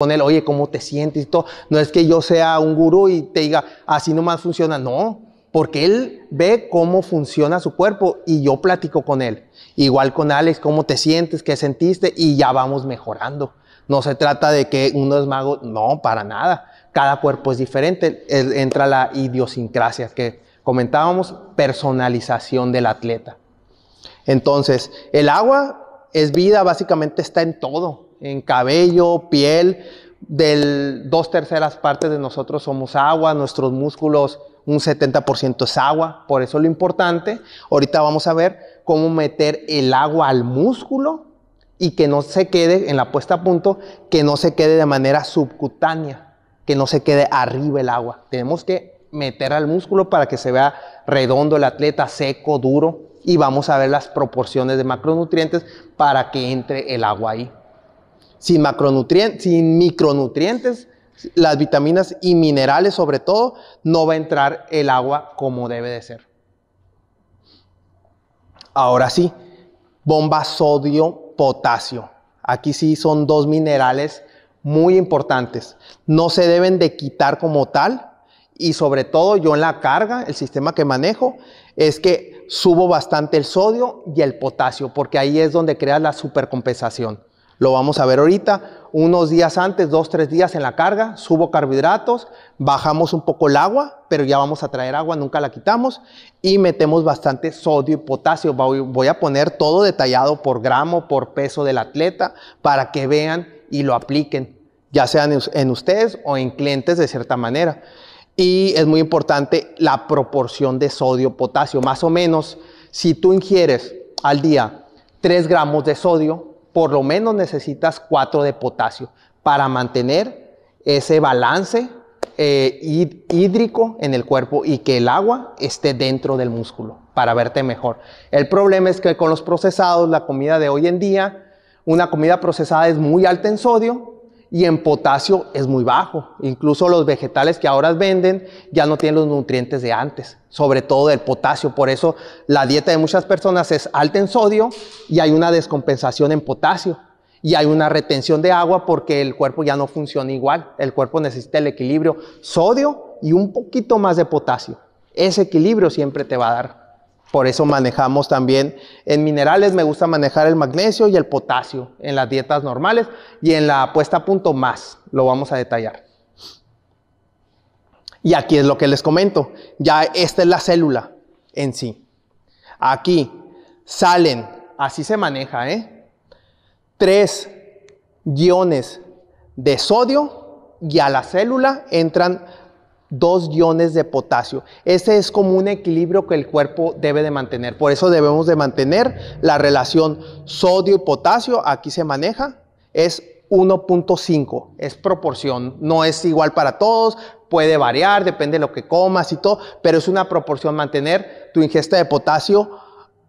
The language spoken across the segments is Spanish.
con él, oye, ¿cómo te sientes? Y todo. No es que yo sea un gurú y te diga, así nomás funciona, no, porque él ve cómo funciona su cuerpo y yo platico con él. Igual con Alex, ¿cómo te sientes? ¿Qué sentiste? Y ya vamos mejorando. No se trata de que uno es mago, no, para nada. Cada cuerpo es diferente. Entra la idiosincrasia que comentábamos, personalización del atleta. Entonces, el agua es vida, básicamente está en todo en cabello, piel, dos terceras partes de nosotros somos agua, nuestros músculos un 70% es agua, por eso lo importante, ahorita vamos a ver cómo meter el agua al músculo y que no se quede en la puesta a punto, que no se quede de manera subcutánea, que no se quede arriba el agua. Tenemos que meter al músculo para que se vea redondo el atleta, seco, duro y vamos a ver las proporciones de macronutrientes para que entre el agua ahí sin, macronutrientes, sin micronutrientes, las vitaminas y minerales sobre todo, no va a entrar el agua como debe de ser. Ahora sí, bomba sodio-potasio. Aquí sí son dos minerales muy importantes. No se deben de quitar como tal y sobre todo yo en la carga, el sistema que manejo, es que subo bastante el sodio y el potasio porque ahí es donde crea la supercompensación. Lo vamos a ver ahorita. Unos días antes, dos, tres días en la carga, subo carbohidratos, bajamos un poco el agua, pero ya vamos a traer agua, nunca la quitamos, y metemos bastante sodio y potasio. Voy a poner todo detallado por gramo, por peso del atleta, para que vean y lo apliquen, ya sean en ustedes o en clientes de cierta manera. Y es muy importante la proporción de sodio-potasio. Más o menos, si tú ingieres al día 3 gramos de sodio, por lo menos necesitas 4 de potasio para mantener ese balance eh, hídrico en el cuerpo y que el agua esté dentro del músculo para verte mejor. El problema es que con los procesados, la comida de hoy en día, una comida procesada es muy alta en sodio, y en potasio es muy bajo. Incluso los vegetales que ahora venden ya no tienen los nutrientes de antes, sobre todo del potasio. Por eso la dieta de muchas personas es alta en sodio y hay una descompensación en potasio. Y hay una retención de agua porque el cuerpo ya no funciona igual. El cuerpo necesita el equilibrio sodio y un poquito más de potasio. Ese equilibrio siempre te va a dar por eso manejamos también en minerales, me gusta manejar el magnesio y el potasio en las dietas normales y en la apuesta punto más, lo vamos a detallar. Y aquí es lo que les comento, ya esta es la célula en sí. Aquí salen, así se maneja, ¿eh? Tres iones de sodio y a la célula entran dos iones de potasio. Ese es como un equilibrio que el cuerpo debe de mantener. Por eso debemos de mantener la relación sodio y potasio. Aquí se maneja. Es 1.5. Es proporción. No es igual para todos. Puede variar, depende de lo que comas y todo. Pero es una proporción mantener tu ingesta de potasio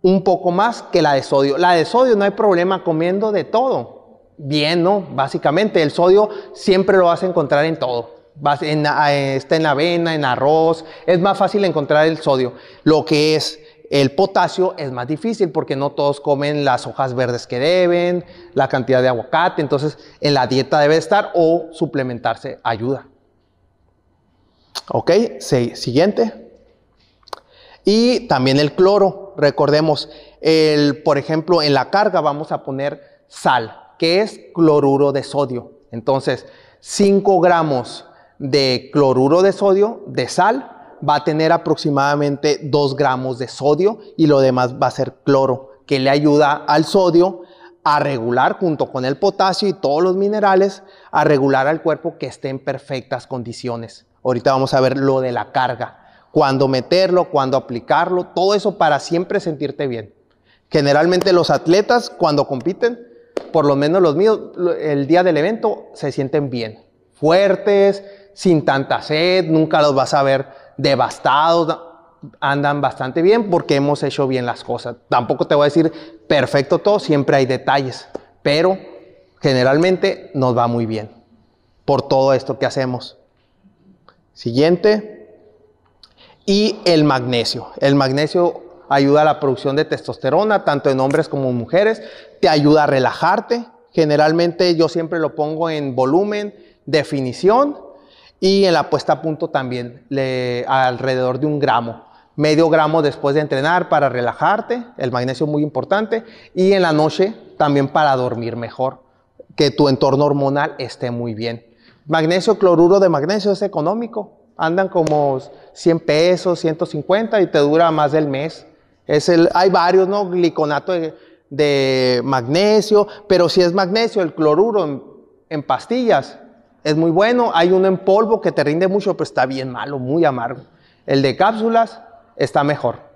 un poco más que la de sodio. La de sodio no hay problema comiendo de todo. Bien, ¿no? Básicamente el sodio siempre lo vas a encontrar en todo. Eh, está en la avena, en arroz, es más fácil encontrar el sodio. Lo que es el potasio es más difícil porque no todos comen las hojas verdes que deben, la cantidad de aguacate, entonces en la dieta debe estar o suplementarse ayuda. Ok, siguiente. Y también el cloro, recordemos, el, por ejemplo, en la carga vamos a poner sal, que es cloruro de sodio. Entonces, 5 gramos de cloruro de sodio, de sal, va a tener aproximadamente 2 gramos de sodio y lo demás va a ser cloro, que le ayuda al sodio a regular junto con el potasio y todos los minerales, a regular al cuerpo que esté en perfectas condiciones. Ahorita vamos a ver lo de la carga, cuándo meterlo, cuándo aplicarlo, todo eso para siempre sentirte bien. Generalmente los atletas cuando compiten, por lo menos los míos, el día del evento se sienten bien, fuertes, sin tanta sed, nunca los vas a ver devastados, andan bastante bien porque hemos hecho bien las cosas. Tampoco te voy a decir perfecto todo, siempre hay detalles, pero generalmente nos va muy bien por todo esto que hacemos. Siguiente. Y el magnesio. El magnesio ayuda a la producción de testosterona, tanto en hombres como en mujeres. Te ayuda a relajarte. Generalmente yo siempre lo pongo en volumen, definición y en la puesta a punto también alrededor de un gramo. Medio gramo después de entrenar para relajarte, el magnesio muy importante, y en la noche también para dormir mejor, que tu entorno hormonal esté muy bien. Magnesio, cloruro de magnesio es económico, andan como 100 pesos, 150 y te dura más del mes. Es el, hay varios, ¿no? Gliconato de, magnesio, pero si es magnesio, el cloruro en pastillas, es muy bueno. Hay uno en polvo que te rinde mucho, pero está bien malo, muy amargo. El de cápsulas está mejor.